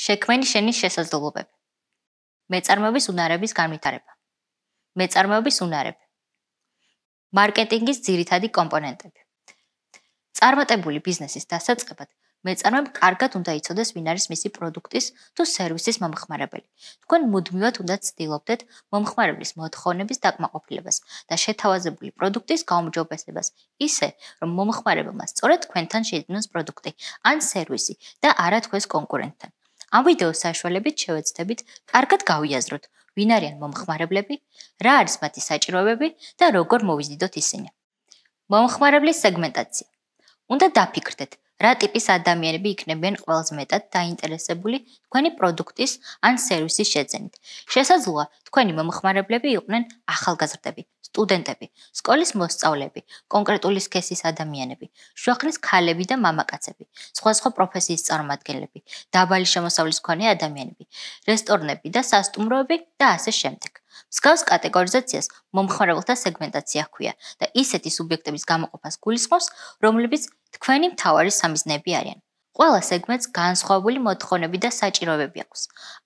შექმენი შენი შესაძლებლობები. მეწარმეობის უნარების განვითარება. მეწარმეობის უნარები. მარკეტინგის ძირითადი კომპონენტები. წარმატებული ბიზნესის დასაწყებად მეწარმემ კარგად უნდა იცოდეს ვინ არის მისი პროდუქტის თუ სერვისის მომხმარებელი. თქვენ მუდმივად უნდა ცდილობდეთ მომხმარებლის მოთხოვნების დაკმაყოფილებას და შეთავაზებული პროდუქტის გაუმჯობესებას, ისე რომ მომხმარებელმა სწორედ თქვენთან შეიძინოს პროდუქტი ან სერვისი და არა თქვენს კონკურენტთან. ამ ვიდეოს საშუალებით შევეცდებით კარგად გავიაზროთ, ვინ არიან მომხმარებლები, რა არის მათი საჭიროებები და როგორ მოვიზიდოთ ისინი. მომხმარებლის სეგმენტაცია. უნდა დაფიქრდეთ, რა ტიპის ადამიანები იქნებიან ყველაზე მეტად დაინტერესებული თქვენი პროდუქტის ან სერვისის შეძენით. შესაძლოა თქვენი მომხმარებლები იყვნენ ახალგაზრდები, სტუდენტები, სკოლის მოსწავლეები, კონკრეტული სქესის ადამიანები, შუახნის ქალები და მამაკაცები, სხვადასხვა პროფესიის წარმომადგენლები, დაბალი შემოსავლის მქონე ადამიანები, რესტორნები და სასტუმროები და ასე შემდეგ. მსგავს კატეგორიზაციას მომხმარებელთა სეგმენტაცია ჰქვია და ისეთი სუბიექტების გამოყოფას გულისხმობს, რომლებიც თქვენი მთავარი სამიზნები არიან. ყველა სეგმენტს განსხვავებული მოთხოვნები და საჭიროებები აქვს.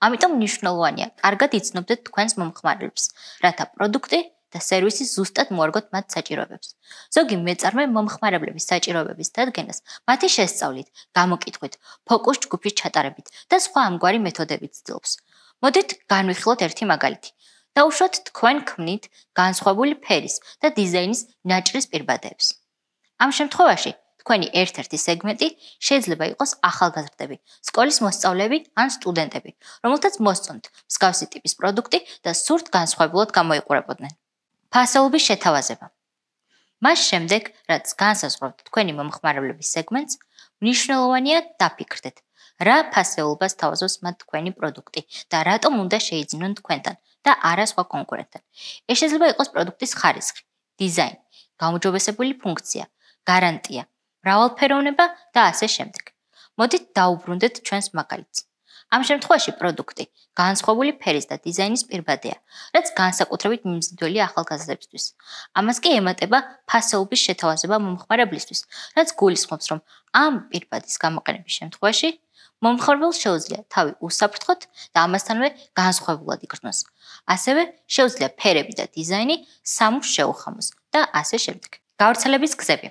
ამიტომ მნიშვნელოვანია, კარგად იცნობდეთ თქვენს მომხმარებლებს, რათა პროდუქტი და სერვისი ზუსტად მოარგოთ მათ საჭიროებებს. ზოგი მეწარმე მომხმარებლების საჭიროებების დადგენას მათი შესწავლით, გამოკითხვით, ფოკუს ჯგუფის ჩატარებით და სხვა ამგვარი მეთოდებით ძილობს. მოდით განვიხილოთ ერთი მაგალითი. დაუშვათ თქვენ ქმნით განსხვავებული ფერის და დიზაინის ნაჭრის პირბადეებს. ამ შემთხვევაში თქვენი ერთ-ერთი სეგმენტი შეიძლება იყოს ახალგაზრდები, სკოლის მოსწავლეები ან სტუდენტები, რომელთაც მოსწონთ მსგავსი ტიპის პროდუქტი და სურთ განსხვავებულად გამოიყურებოდნენ. ფასეულობის შეთავაზება. მას შემდეგ, რაც განსაზღვროთ თქვენი მომხმარებლების სეგმენტს, მნიშვნელოვანია დაფიქრდეთ, რა ფასეულობას თავაზობს მათ თქვენი პროდუქტი და რატომ უნდა შეიძინონ თქვენთან და არა სხვა კონკურენტთან. ეს შეიძლება იყოს პროდუქტის ხარისხი, დიზაინი, გამოჯობესებული ფუნქცია, გარანტია, მრავალფეროვნება და ასე შემდეგ. მოდით დაუბრუნდეთ ჩვენს მაგალითს. ამ შემთხვევაში პროდუქტი განსხვავებული ფერის და დიზაინის პირბადეა, რაც განსაკუთრებით მიმზიდველია ახალგაზრდებისთვის. ამას კი ემატება ფასეულობის შეთავაზება მომხმარებლისთვის, რაც გულისხმობს, რომ ამ პირბადის გამოყენების შემთხვევაში მომხმარებელს შეუძლია თავი უსაფრთხოდ და ამასთანავე განსხვავებულად იგრძნოს. ასევე შეუძლია ფერები და დიზაინი სამუშ შეუხამოს და ასე შემდეგ. გავრცელების გზები.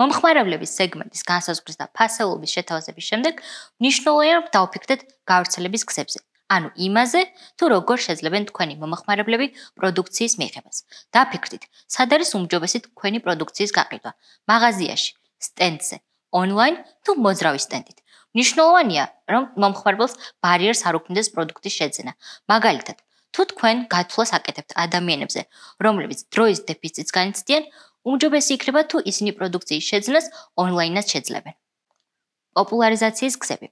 მომხმარებლების სეგმენტის განსაზღვრის და ფასეულობის შეთავაზების შემდეგ მნიშვნელოვანია დაუფიქრდეთ გავრცელების გზებზე, ანუ იმაზე, თუ როგორ შეძლებენ თქვენი მომხმარებლები პროდუქციის მიღებას. დაფიქრდით, სად არის უმჯობესი თქვენი პროდუქციის გაყიდვა: მაღაზიაში, სტენდზე, ონლაინ თუ მოძრავი სტენდით. მნიშვნელოვანია, რომ მომხმარებელს ბარიერს არ უქმნიდეს პროდუქტის შეძენა. მაგალითად, თუ თქვენ გათვლას აკეთებთ ადამიანებზე, რომლებიც დროის დეფიციტს განიცდიან, უმჯობესი იქნება თუ ისინი პროდუქციის შეძლეს ონლაინად შეძლებენ. პოპულარიზაციის გზები.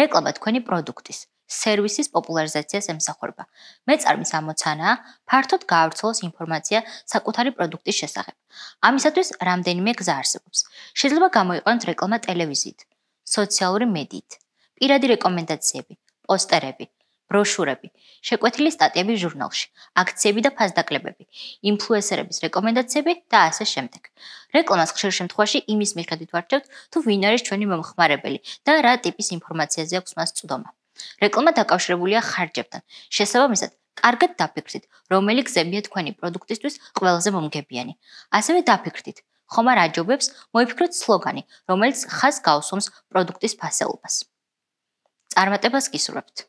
რეკლამა თქვენი პროდუქტის, სერვისის პოპულარიზაციას ემსახურება. მეწარმის ამოცანაა ფართოდ გაავრცელოს ინფორმაცია საკუთარი პროდუქტის შესახებ. ამისათვის რამდენიმე გზა არსებობს. შეიძლება გამოიყენოთ რეკლამა ტელევიზიით, სოციალური მედიით, პირადი რეკომენდაციები, პოსტერები, ბროშურები, შეკვეთილი სტატიები ჟურნალში, აქციები და ფასდაკლებები, ინფლუენსერების რეკომენდაციები და ასე შემდეგ. რეკლამას ხშირ შემთხვევაში იმის მიხედვით ვარჩევთ, თუ ვინ არის ჩვენი მომხმარებელი და რა ტიპის ინფორმაციაზე აქვს მას წვდომა. რეკლამა დაკავშირებულია ხარჯებთან. შესაბამისად, კარგად დაფიქრდით, რომელი გზებია თქვენი პროდუქტისთვის ყველაზე მომგებიანი. ასევე დაფიქრდით, ხომ არ აჯობებს მოიფიქროთ სლოგანი, რომელიც ხას გაუსვამს პროდუქტის ფასეულობას. წარმატებას გისურვებთ.